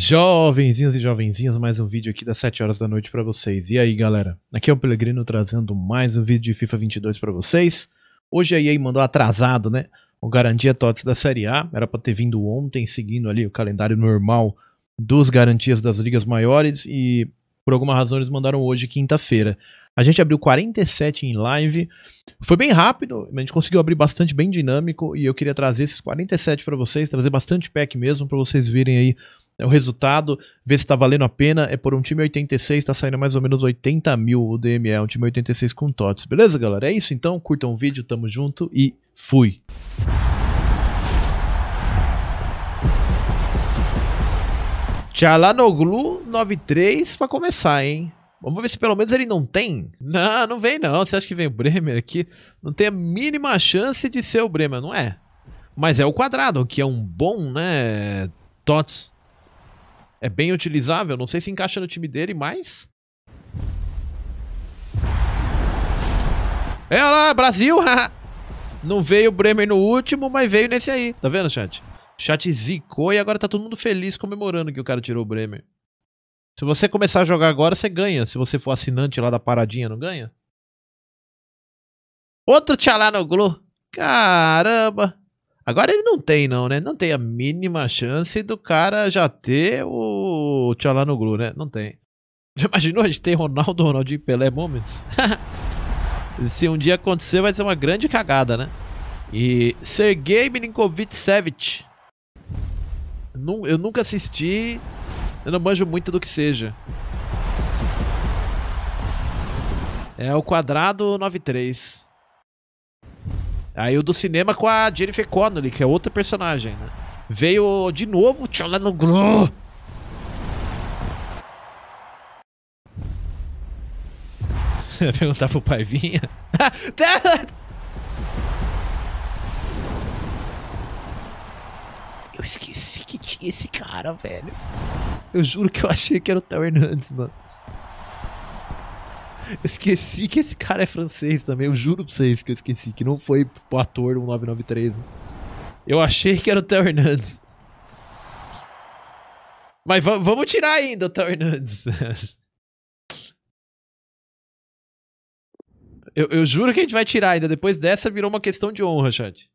Jovenzinhos e jovenzinhas, mais um vídeo aqui das 7 horas da noite para vocês. E aí, galera? Aqui é o Pelegrino trazendo mais um vídeo de FIFA 22 para vocês. Hoje a EA mandou atrasado, né? O Garantia TOTS da Série A. Era para ter vindo ontem, seguindo ali o calendário normal dos garantias das ligas maiores. E por alguma razão eles mandaram hoje, quinta-feira. A gente abriu 47 em live. Foi bem rápido, a gente conseguiu abrir bastante bem dinâmico e eu queria trazer esses 47 para vocês, trazer bastante pack mesmo para vocês virem aí é o resultado, ver se tá valendo a pena. É por um time 86, tá saindo mais ou menos 80 mil o DME, um time 86 com TOTS. Beleza, galera? É isso então, curtam o vídeo, tamo junto e fui! Tchalanoglu 93 para começar, hein? Vamos ver se pelo menos ele não tem. Não, não vem não. Você acha que vem o Bremer aqui? Não tem a mínima chance de ser o Bremer, não é? Mas é o quadrado, que é um bom, né? Tots é bem utilizável. Não sei se encaixa no time dele, mas. É lá, Brasil! Não veio o Bremer no último, mas veio nesse aí. Tá vendo, chat? Chat zicou e agora tá todo mundo feliz comemorando que o cara tirou o Bremer. Se você começar a jogar agora, você ganha. Se você for assinante lá da paradinha, não ganha? Outro tchalá no Glu. Caramba! Agora ele não tem, não, né? Não tem a mínima chance do cara já ter o Tchalanoglu, né? Não tem. Já imaginou a gente ter Ronaldo, Ronaldinho Pelé Moments? Se um dia acontecer, vai ser uma grande cagada, né? E Sergei Milinkovic Savic. Eu nunca assisti, eu não manjo muito do que seja. É o quadrado 93. Aí o do cinema com a Jennifer Connelly, que é outra personagem, né? Veio de novo, no Gru. Perguntar pro pai vinha. eu esqueci que tinha esse cara, velho. Eu juro que eu achei que era o Theo Hernandes, mano esqueci que esse cara é francês também. Eu juro pra vocês que eu esqueci, que não foi o ator 993 né? Eu achei que era o Theo Hernandes. Mas vamos tirar ainda o Theo Hernandes. Eu, eu, juro que a gente vai tirar ainda. Depois dessa virou uma questão de honra, chat.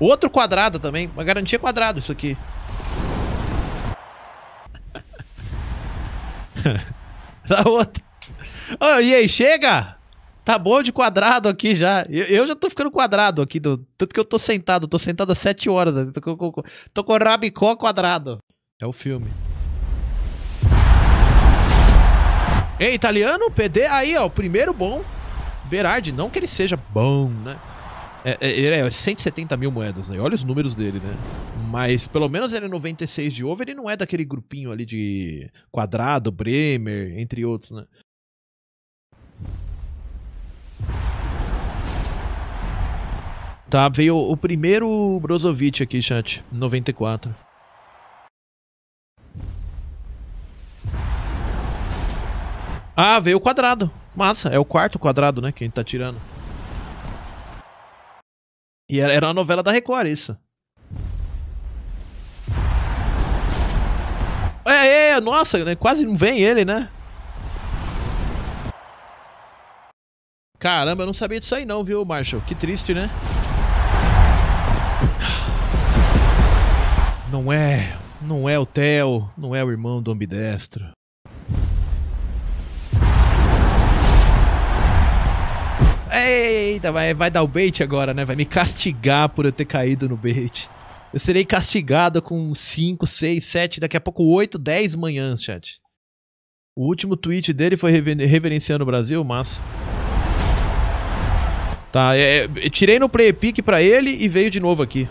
Outro quadrado também. Uma garantia quadrado isso aqui. da outra. Oh, e aí, chega! Tá bom de quadrado aqui já. Eu, eu já tô ficando quadrado aqui, do, tanto que eu tô sentado. Tô sentado há sete horas. Tô, tô, tô, tô com rabicó quadrado. É o filme. Ei, é italiano, PD aí, ó. O primeiro bom. Berardi, não que ele seja bom, né? É, é, é, 170 mil moedas, né? Olha os números dele, né? Mas pelo menos ele é 96 de over, ele não é daquele grupinho ali de Quadrado, Bremer, entre outros, né? Tá, veio o primeiro Brozovic aqui, chat. 94. Ah, veio o quadrado. Massa, é o quarto quadrado, né? Que a gente tá tirando. E era uma novela da Record, isso. É, é, é, nossa, né? quase não vem ele, né? Caramba, eu não sabia disso aí não, viu, Marshall? Que triste, né? Não é, não é o Theo, não é o irmão do ambidestro. eita, vai, vai dar o bait agora, né? Vai me castigar por eu ter caído no bait. Eu serei castigado com 5, 6, 7, daqui a pouco 8, 10 manhãs, chat. O último tweet dele foi rever reverenciando o Brasil, massa. Tá, é, é, tirei no play pick pra ele e veio de novo aqui.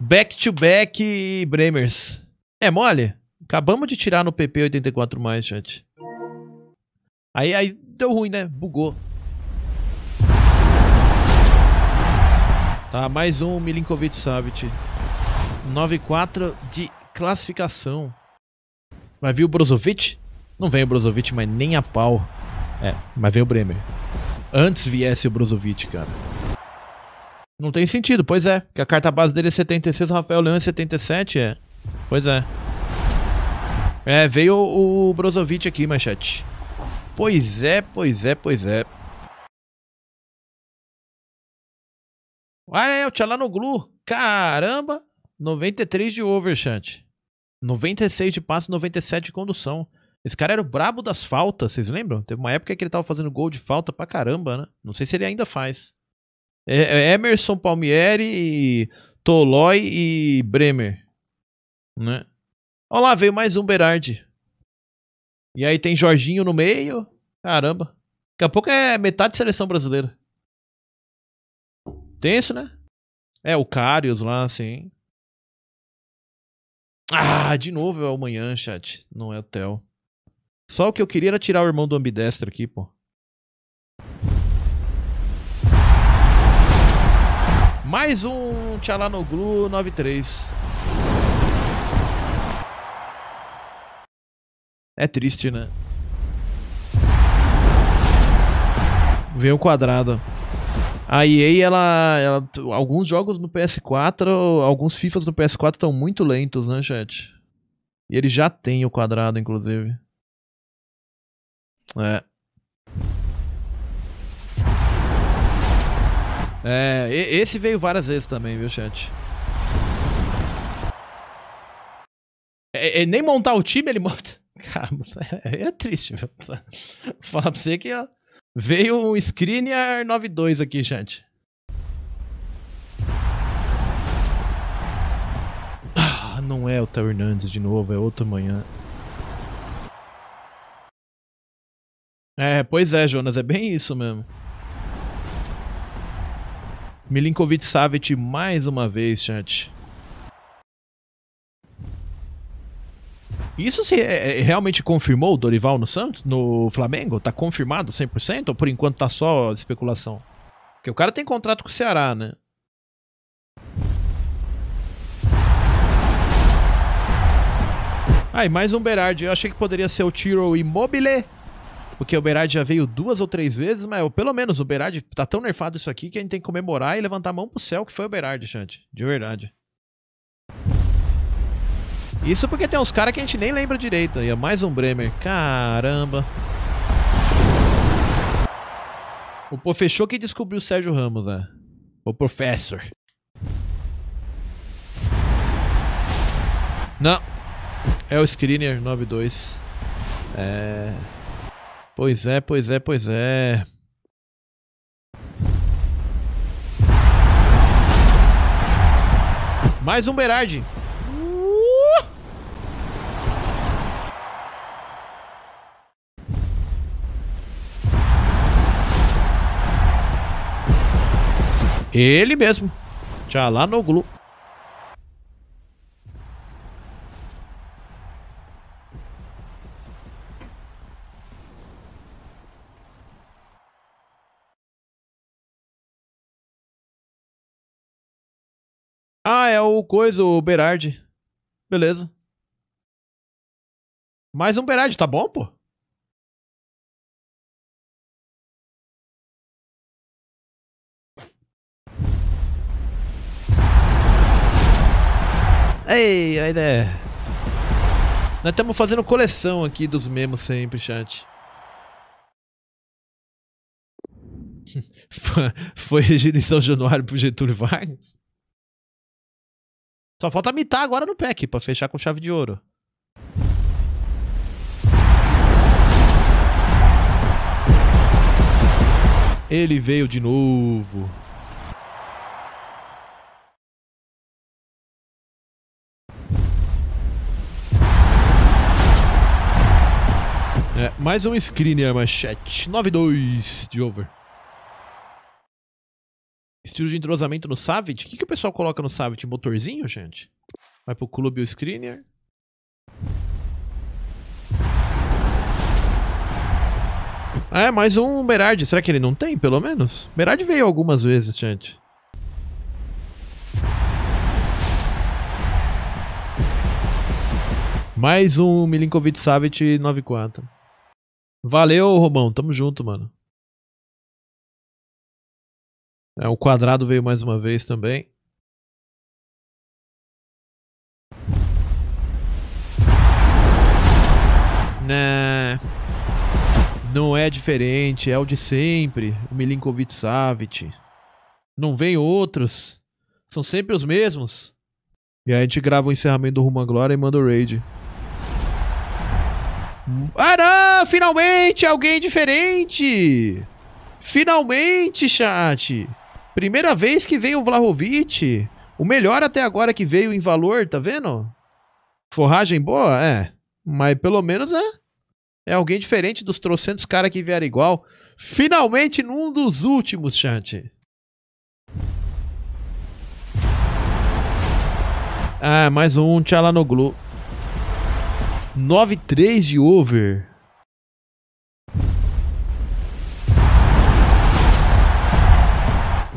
Back to back e Bremers. É mole? Acabamos de tirar no PP 84+, chat. Aí, aí deu ruim, né? Bugou. Tá, mais um Milinkovic Savic. 9-4 de classificação. Vai vir o Brozovic? Não vem o Brozovic, mas nem a pau. É, mas vem o Bremer. Antes viesse o Brozovic, cara. Não tem sentido, pois é. Que a carta base dele é 76, o Rafael Leão é 77, é. Pois é. É, veio o Brozovic aqui, manchete. Pois é, pois é, pois é. Ah, é, lá no Glu, Caramba! 93 de overshot. 96 de passe, 97 de condução. Esse cara era o brabo das faltas, vocês lembram? Teve uma época que ele tava fazendo gol de falta pra caramba, né? Não sei se ele ainda faz. É, é Emerson Palmieri, e Tolói e Bremer. Né? Olha lá, veio mais um Berardi. E aí tem Jorginho no meio. Caramba. Daqui a pouco é metade da seleção brasileira. Tenso, né? É, o Carius lá, assim. Ah, de novo é amanhã, chat. Não é o Theo. Só o que eu queria era tirar o irmão do ambidestro aqui, pô. Mais um Tchalanoglu 93. É triste, né? Vem o quadrado. A EA, ela, ela, Alguns jogos no PS4, alguns FIFAs no PS4 estão muito lentos, né, chat? E ele já tem o quadrado, inclusive. É. É, esse veio várias vezes também, viu, chat? É, é, nem montar o time ele monta. Cara, é, é triste, viu? Falar pra você que. Ó... Veio um Screener 92 aqui, gente. Ah, não é o Theo Hernandes de novo, é outra manhã. É, pois é, Jonas, é bem isso mesmo. Milinkovic Savic mais uma vez, chat. Isso se é, é, realmente confirmou o Dorival no Santos, no Flamengo? Tá confirmado 100% ou por enquanto tá só especulação? Porque o cara tem contrato com o Ceará, né? Ah, e mais um Berardi. Eu achei que poderia ser o Tiro Immobile, porque o Berardi já veio duas ou três vezes, mas eu, pelo menos o Berardi tá tão nerfado isso aqui que a gente tem que comemorar e levantar a mão pro céu que foi o Berardi, Chante. De verdade. Isso porque tem uns caras que a gente nem lembra direito aí, é Mais um Bremer. Caramba. O professor que descobriu o Sérgio Ramos, né? O professor. Não. É o Screener 92. É. Pois é, pois é, pois é. Mais um Berardi. Ele mesmo. Tchalanoglu. Ah, é o coisa, o Berardi. Beleza. Mais um Berardi, tá bom, pô? Ei, a ideia. É. Nós estamos fazendo coleção aqui dos memes sempre, chat. Foi regido em São Januário pro Getúlio Vargas? Só falta mitar agora no pack pra fechar com chave de ouro. Ele veio de novo. É, mais um screener, a é, manchete. 9-2 de over. Estilo de entrosamento no Savage? O que, que o pessoal coloca no Savage? Motorzinho, gente? Vai pro clube o screener. Ah, é, mais um Berard. Será que ele não tem, pelo menos? Berard veio algumas vezes, gente. Mais um Milinkovic 9-4. Valeu, Romão. Tamo junto, mano. É, o quadrado veio mais uma vez também. Né. Não é diferente, é o de sempre, o Milinkovic Savic. Não vem outros. São sempre os mesmos. E aí a gente grava o encerramento do Rumo à Glória e manda o raid. Ah, não! Finalmente alguém diferente! Finalmente, chat! Primeira vez que veio o Vlahovic. O melhor até agora que veio em valor, tá vendo? Forragem boa? É. Mas pelo menos é. É alguém diferente dos trocentos caras que vieram igual. Finalmente num dos últimos, chat. Ah, mais um Tchalanoglu. 9-3 de over.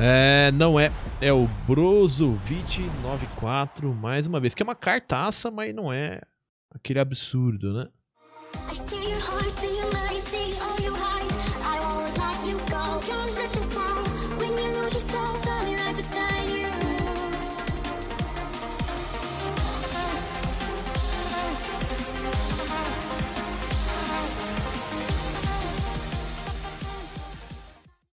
É, não é. É o Brozovic 94, mais uma vez. Que é uma cartaça, mas não é aquele absurdo, né? I see your heart, see your